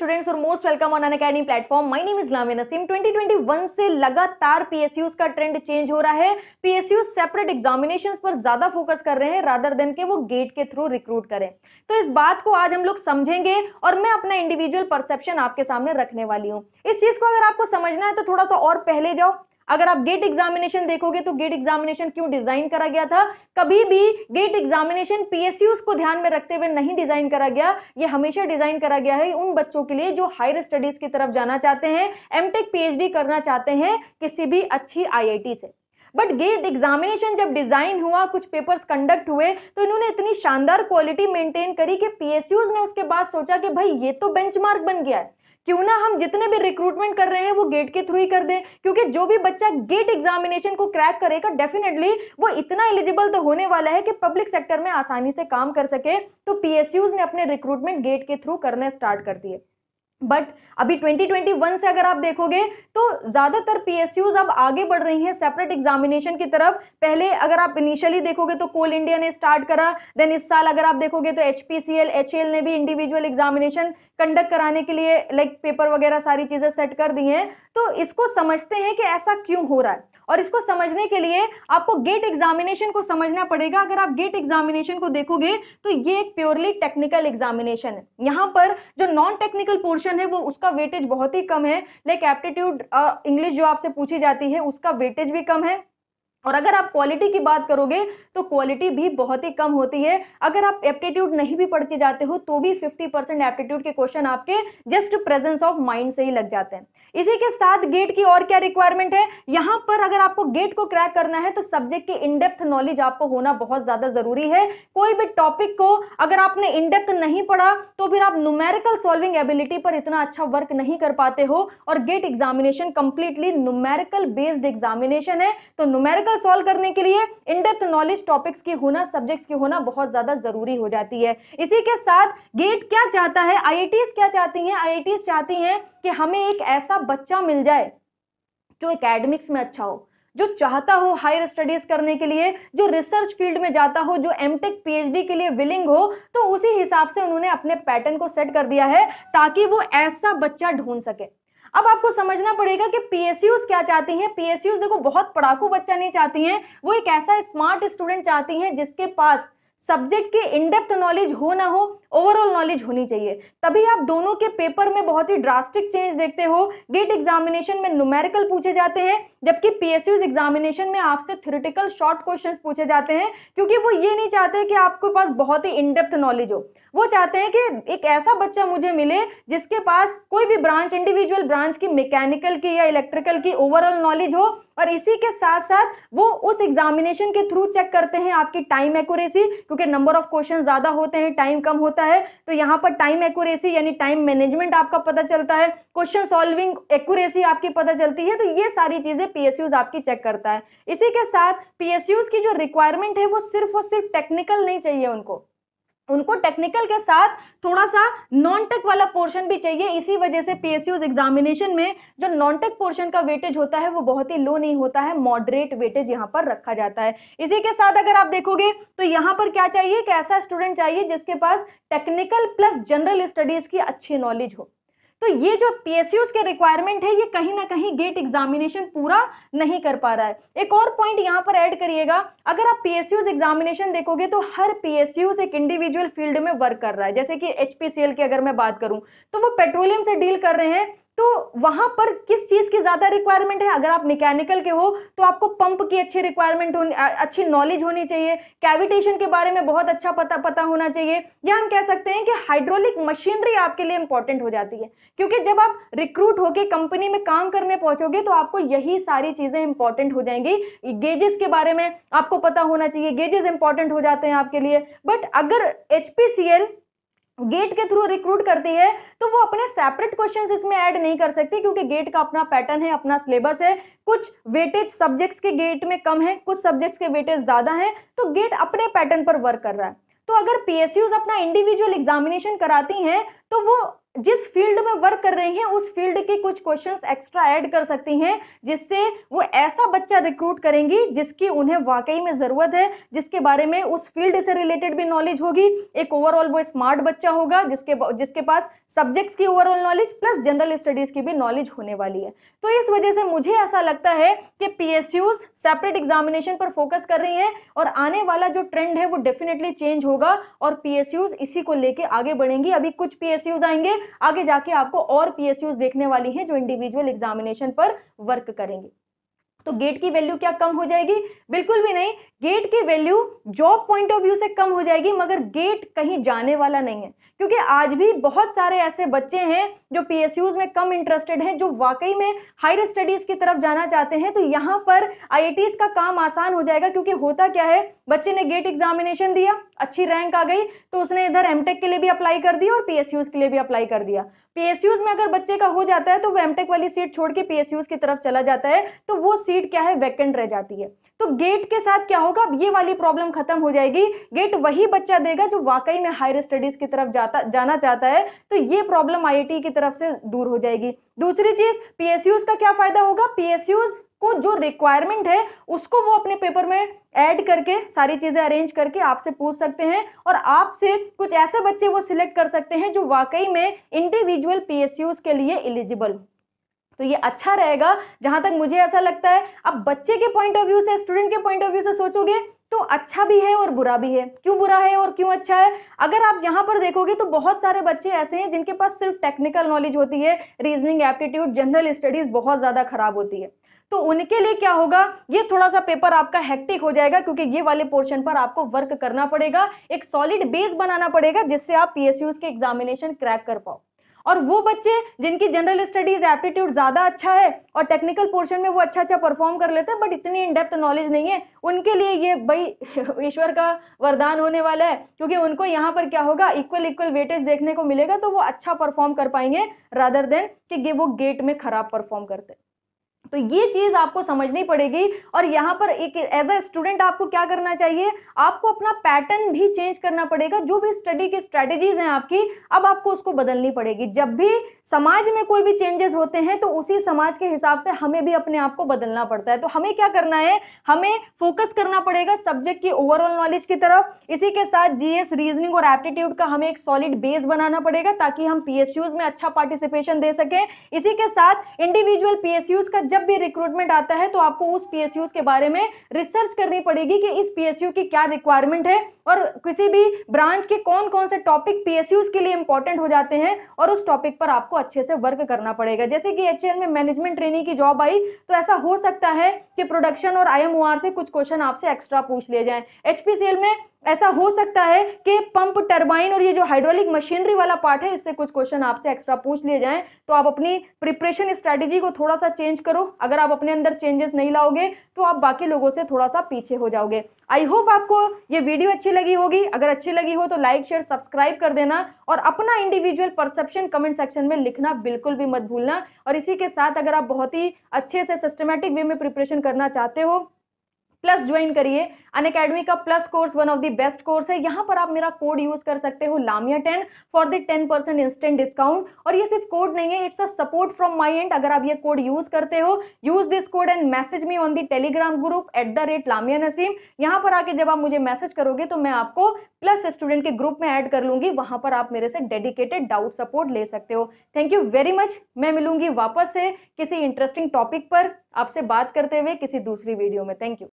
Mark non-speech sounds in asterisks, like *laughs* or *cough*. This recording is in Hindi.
स्टूडेंट्स और most welcome Unacademy platform my name is लावे नसीम 2021 से लगातार पीएसयूज का ट्रेंड चेंज हो रहा है पीएसयू सेपरेट एग्जामिनेशंस पर ज्यादा फोकस कर रहे हैं रादर देन के वो गेट के थ्रू रिक्रूट करें तो इस बात को आज हम लोग समझेंगे और मैं अपना इंडिविजुअल परसेप्शन आपके सामने रखने वाली हूँ इस चीज को अगर आपको समझना है तो थोड़ा सा और पहले जाओ अगर आप गेट एग्जामिनेशन देखोगे तो गेट एग्जामिनेशन क्यों डिजाइन करा गया था कभी भी गेट एग्जामिनेशन पीएसयू को ध्यान में रखते हुए नहीं डिजाइन करा गया ये हमेशा डिजाइन करा गया है उन बच्चों के लिए जो हायर स्टडीज की तरफ जाना चाहते हैं एमटेक पीएचडी करना चाहते हैं किसी भी अच्छी आईआईटी से बट गेट एग्जामिनेशन जब डिजाइन हुआ कुछ पेपर्स कंडक्ट हुए तो इन्होंने इतनी शानदार क्वालिटी मेंटेन करी कि पीएसयूज ने उसके बाद सोचा कि भाई ये तो बेंचमार्क बन गया है क्यों ना हम जितने भी रिक्रूटमेंट कर रहे हैं वो गेट के थ्रू ही कर दें क्योंकि जो भी बच्चा गेट एग्जामिनेशन को क्रैक करेगा डेफिनेटली वो इतना एलिजिबल तो होने वाला है कि पब्लिक सेक्टर में आसानी से काम कर सके तो पीएसयूज ने अपने रिक्रूटमेंट गेट के थ्रू करने स्टार्ट कर दिए बट अभी 2021 से अगर आप देखोगे तो ज़्यादातर पीएसयूज अब आगे बढ़ रही हैं सेपरेट एग्जामिनेशन की तरफ पहले अगर आप इनिशियली देखोगे तो कोल इंडिया ने स्टार्ट करा देन इस साल अगर आप देखोगे तो एचपीसीएल एचएल ने भी इंडिविजुअल एग्जामिनेशन कंडक्ट कराने के लिए लाइक पेपर वगैरह सारी चीज़ें सेट कर दी हैं तो इसको समझते हैं कि ऐसा क्यों हो रहा है और इसको समझने के लिए आपको गेट एग्जामिनेशन को समझना पड़ेगा अगर आप गेट एग्जामिनेशन को देखोगे तो ये एक प्योरली टेक्निकल एग्जामिनेशन है यहाँ पर जो नॉन टेक्निकल पोर्शन क्वेश्चन है वो उसका वेटेज बहुत ही कम है लाइक एप्टीट्यूड इंग्लिश जो आपसे पूछी जाती है उसका वेटेज भी कम है और अगर आप क्वालिटी की बात करोगे तो क्वालिटी भी बहुत ही कम होती है अगर आप एप्टीट्यूड नहीं भी पढ़ के जाते हो तो भी 50 परसेंट एप्टीट्यूड के क्वेश्चन आपके जस्ट प्रेजेंस ऑफ माइंड से ही लग जाते हैं इसी के साथ गेट की और क्या रिक्वायरमेंट है यहाँ पर अगर आपको गेट को क्रैक करना है तो सब्जेक्ट की इनडेप्थ नॉलेज आपको होना बहुत ज़्यादा ज़रूरी है कोई भी टॉपिक को अगर आपने इनडेप्थ नहीं पढ़ा तो फिर आप नुमेरिकल सॉल्विंग एबिलिटी पर इतना अच्छा वर्क नहीं कर पाते हो और GATE examination completely numerical based examination है तो नुमेरिकल का सॉल्व करने के लिए इनडेप्थ नॉलेज टॉपिक्स की होना सब्जेक्ट्स की होना बहुत ज्यादा जरूरी हो जाती है इसी के साथ गेट क्या चाहता है आई क्या चाहती हैं आई चाहती हैं कि हमें एक ऐसा बच्चा मिल जाए जो एकेडमिक्स में अच्छा हो जो चाहता हो हायर स्टडीज करने के लिए जो रिसर्च फील्ड में जाता हो जो एमटेक पीएचडी के लिए विलिंग हो तो उसी हिसाब से उन्होंने अपने पैटर्न को सेट कर दिया है ताकि वो ऐसा बच्चा ढूंढ सके अब आपको समझना पड़ेगा कि पीएसयूज क्या चाहती हैं पीएसयूज देखो बहुत पढ़ाकू बच्चा नहीं चाहती हैं वो एक ऐसा स्मार्ट स्टूडेंट चाहती हैं जिसके पास सब्जेक्ट की इनडेप्थ नॉलेज हो ना हो ओवरऑल नॉलेज होनी चाहिए तभी आप दोनों के पेपर में बहुत ही ड्रास्टिक चेंज देखते हो गेट एग्जामिनेशन में न्यूमेरिकल पूछे जाते हैं जबकि पी एग्जामिनेशन में आपसे थ्योरेटिकल शॉर्ट क्वेश्चन पूछे जाते हैं क्योंकि वो ये नहीं चाहते कि आपके पास बहुत ही इनडेप्थ नॉलेज हो वो चाहते हैं कि एक ऐसा बच्चा मुझे मिले जिसके पास कोई भी ब्रांच इंडिविजुअल ब्रांच की मैकेनिकल की या इलेक्ट्रिकल की ओवरऑल नॉलेज हो और इसी के साथ साथ वो उस एग्जामिनेशन के थ्रू चेक करते हैं आपकी टाइम एक्यूरेसी क्योंकि नंबर ऑफ क्वेश्चन ज़्यादा होते हैं टाइम कम होता है होता है तो यहाँ पर टाइम एक्यूरेसी यानी टाइम मैनेजमेंट आपका पता चलता है क्वेश्चन सॉल्विंग एक्यूरेसी आपकी पता चलती है तो ये सारी चीज़ें पीएसयूज आपकी चेक करता है इसी के साथ पीएसयूज की जो रिक्वायरमेंट है वो सिर्फ और सिर्फ टेक्निकल नहीं चाहिए उनको उनको टेक्निकल के साथ थोड़ा सा नॉन टेक वाला पोर्शन भी चाहिए इसी वजह से पीएसयूज एग्जामिनेशन में जो नॉन टेक पोर्शन का वेटेज होता है वो बहुत ही लो नहीं होता है मॉडरेट वेटेज यहाँ पर रखा जाता है इसी के साथ अगर आप देखोगे तो यहाँ पर क्या चाहिए कि ऐसा स्टूडेंट चाहिए जिसके पास टेक्निकल प्लस जनरल स्टडीज की अच्छी नॉलेज हो तो ये जो पीएसयूज के रिक्वायरमेंट है ये कहीं ना कहीं गेट एग्जामिनेशन पूरा नहीं कर पा रहा है एक और पॉइंट यहाँ पर ऐड करिएगा अगर आप पीएसयूज एग्जामिनेशन देखोगे तो हर पीएसयूज एक इंडिविजुअल फील्ड में वर्क कर रहा है जैसे कि एचपीसीएल की अगर मैं बात करूं तो वो पेट्रोलियम से डील कर रहे हैं तो वहां पर किस चीज की ज्यादा रिक्वायरमेंट है अगर आप मैकेनिकल के हो तो आपको पंप की अच्छी रिक्वायरमेंट होनी अच्छी नॉलेज होनी चाहिए कैविटेशन के बारे में बहुत अच्छा पता पता होना चाहिए या हम कह सकते हैं कि हाइड्रोलिक मशीनरी आपके लिए इंपॉर्टेंट हो जाती है क्योंकि जब आप रिक्रूट होकर कंपनी में काम करने पहुंचोगे तो आपको यही सारी चीजें इंपॉर्टेंट हो जाएंगी गेजेस के बारे में आपको पता होना चाहिए गेजेस इंपॉर्टेंट हो जाते हैं आपके लिए बट अगर एच गेट के थ्रू रिक्रूट करती है तो वो अपने सेपरेट क्वेश्चंस इसमें ऐड नहीं कर सकती क्योंकि गेट का अपना पैटर्न है अपना सिलेबस है कुछ वेटेज सब्जेक्ट्स के गेट में कम है कुछ सब्जेक्ट्स के वेटेज ज़्यादा हैं तो गेट अपने पैटर्न पर वर्क कर रहा है तो अगर पीएसयूज अपना इंडिविजुअल एग्जामिनेशन कराती हैं तो वो जिस फील्ड में वर्क कर रही हैं उस फील्ड के कुछ क्वेश्चंस एक्स्ट्रा ऐड कर सकती हैं जिससे वो ऐसा बच्चा रिक्रूट करेंगी जिसकी उन्हें वाकई में ज़रूरत है जिसके बारे में उस फील्ड से रिलेटेड भी नॉलेज होगी एक ओवरऑल वो स्मार्ट बच्चा होगा जिसके जिसके पास सब्जेक्ट्स की overall knowledge plus general studies की भी नॉलेज होने वाली है तो इस वजह से मुझे ऐसा लगता है कि पी सेपरेट एग्जामिनेशन पर फोकस कर रही हैं और आने वाला जो ट्रेंड है वो डेफिनेटली चेंज होगा और पी इसी को लेकर आगे बढ़ेंगी अभी कुछ पी आएंगे आगे जाके आपको और पीएसयूज देखने वाली है जो इंडिविजुअल एग्जामिनेशन पर वर्क करेंगे तो गेट की वैल्यू क्या कम हो जाएगी बिल्कुल भी नहीं गेट की value job point of view से कम हो जाएगी मगर गेट कहीं जाने वाला नहीं है क्योंकि आज भी बहुत सारे ऐसे बच्चे हैं जो पीएसयूज में कम इंटरेस्टेड हैं जो वाकई में हायर स्टडीज़ की तरफ जाना चाहते हैं तो यहाँ पर आई का काम आसान हो जाएगा क्योंकि होता क्या है बच्चे ने गेट एग्जामिनेशन दिया अच्छी रैंक आ गई तो उसने इधर एमटेक के लिए भी अप्लाई कर दिया और पीएसयूज के लिए भी अप्लाई कर दिया पीएसयूज में अगर बच्चे का हो जाता है तो वेमटेक वाली सीट छोड़ के पीएसयूज की तरफ चला जाता है तो वो सीट क्या है वैकेंट रह जाती है तो गेट के साथ क्या होगा ये वाली प्रॉब्लम खत्म हो जाएगी गेट वही बच्चा देगा जो वाकई में हायर स्टडीज की तरफ जाता जाना चाहता है तो ये प्रॉब्लम आई की तरफ से दूर हो जाएगी दूसरी चीज पीएसयूज का क्या फायदा होगा पीएसयूज को जो रिक्वायरमेंट है उसको वो अपने पेपर में ऐड करके सारी चीज़ें अरेंज करके आपसे पूछ सकते हैं और आपसे कुछ ऐसे बच्चे वो सिलेक्ट कर सकते हैं जो वाकई में इंडिविजुअल पी के लिए एलिजिबल तो ये अच्छा रहेगा जहां तक मुझे ऐसा लगता है अब बच्चे के पॉइंट ऑफ व्यू से स्टूडेंट के पॉइंट ऑफ व्यू से सोचोगे तो अच्छा भी है और बुरा भी है क्यों बुरा है और क्यों अच्छा है अगर आप यहाँ पर देखोगे तो बहुत सारे बच्चे ऐसे हैं जिनके पास सिर्फ टेक्निकल नॉलेज होती है रीजनिंग एप्टीट्यूड जनरल स्टडीज़ बहुत ज़्यादा खराब होती है तो उनके लिए क्या होगा ये थोड़ा सा पेपर आपका हेक्टिक हो जाएगा क्योंकि ये वाले पोर्शन पर आपको वर्क करना पड़ेगा एक सॉलिड बेस बनाना पड़ेगा जिससे आप पीएसयूज के एग्जामिनेशन क्रैक कर पाओ और वो बच्चे जिनकी जनरल स्टडीज एप्टीट्यूड ज़्यादा अच्छा है और टेक्निकल पोर्शन में वो अच्छा अच्छा परफॉर्म कर लेते हैं बट इतनी इन डेप्थ नॉलेज नहीं है उनके लिए ये भाई *laughs* ईश्वर का वरदान होने वाला है क्योंकि उनको यहाँ पर क्या होगा इक्वल इक्वल वेटेज देखने को मिलेगा तो वो अच्छा परफॉर्म कर पाएंगे रादर देन कि वो गेट में खराब परफॉर्म करते हैं तो ये चीज़ आपको समझनी पड़ेगी और यहाँ पर एक एज अ स्टूडेंट आपको क्या करना चाहिए आपको अपना पैटर्न भी चेंज करना पड़ेगा जो भी स्टडी की स्ट्रेटेजीज हैं आपकी अब आपको उसको बदलनी पड़ेगी जब भी समाज में कोई भी चेंजेस होते हैं तो उसी समाज के हिसाब से हमें भी अपने आप को बदलना पड़ता है तो हमें क्या करना है हमें फोकस करना पड़ेगा सब्जेक्ट की ओवरऑल नॉलेज की तरफ इसी के साथ जीएस रीजनिंग और एप्टीट्यूड का हमें एक सॉलिड बेस बनाना पड़ेगा ताकि हम पीएसयूज में अच्छा पार्टिसिपेशन दे सकें इसी के साथ इंडिविजुअल पीएसयूज का जब जब भी रिक्रूटमेंट आता है तो आपको उस पीएसयू के बारे में रिसर्च करनी पड़ेगी कि इस पीएसयू की क्या रिक्वायरमेंट है और किसी भी ब्रांच के कौन कौन से टॉपिक पीएसयू के लिए इंपॉर्टेंट हो जाते हैं और उस टॉपिक पर आपको अच्छे से वर्क करना पड़ेगा जैसे कि एच में मैनेजमेंट ट्रेनिंग की जॉब आई तो ऐसा हो सकता है कि प्रोडक्शन और आई से कुछ क्वेश्चन आपसे एक्स्ट्रा पूछ लिए जाए एच में ऐसा हो सकता है कि पंप टरबाइन और ये जो हाइड्रोलिक मशीनरी वाला पार्ट है इससे कुछ क्वेश्चन आपसे एक्स्ट्रा पूछ लिए जाएं तो आप अपनी प्रिपरेशन स्ट्रेटजी को थोड़ा सा चेंज करो अगर आप अपने अंदर चेंजेस नहीं लाओगे तो आप बाकी लोगों से थोड़ा सा पीछे हो जाओगे आई होप आपको ये वीडियो अच्छी लगी होगी अगर अच्छी लगी हो तो लाइक शेयर सब्सक्राइब कर देना और अपना इंडिविजुअल परसेप्शन कमेंट सेक्शन में लिखना बिल्कुल भी मत भूलना और इसी के साथ अगर आप बहुत ही अच्छे से सिस्टमेटिक वे में प्रिपरेशन करना चाहते हो प्लस ज्वाइन करिए अन अकेडमी का plus course one of the best course है यहाँ पर आप मेरा कोड यूज कर सकते हो Lamia ten for the ten percent instant discount और ये सिर्फ कोड नहीं है it's a support from my and अगर आप ये कोड यूज करते हो use this code and message me on the Telegram group at the rate Lamia Naseem यहाँ पर आके जब आप मुझे मैसेज करोगे तो मैं आपको प्लस स्टूडेंट के ग्रुप में एड कर लूंगी वहां पर आप मेरे से डेडिकेटेड डाउट सपोर्ट ले सकते हो थैंक यू वेरी मच मैं मिलूंगी वापस से किसी इंटरेस्टिंग टॉपिक पर आपसे बात करते हुए किसी दूसरी वीडियो में थैंक यू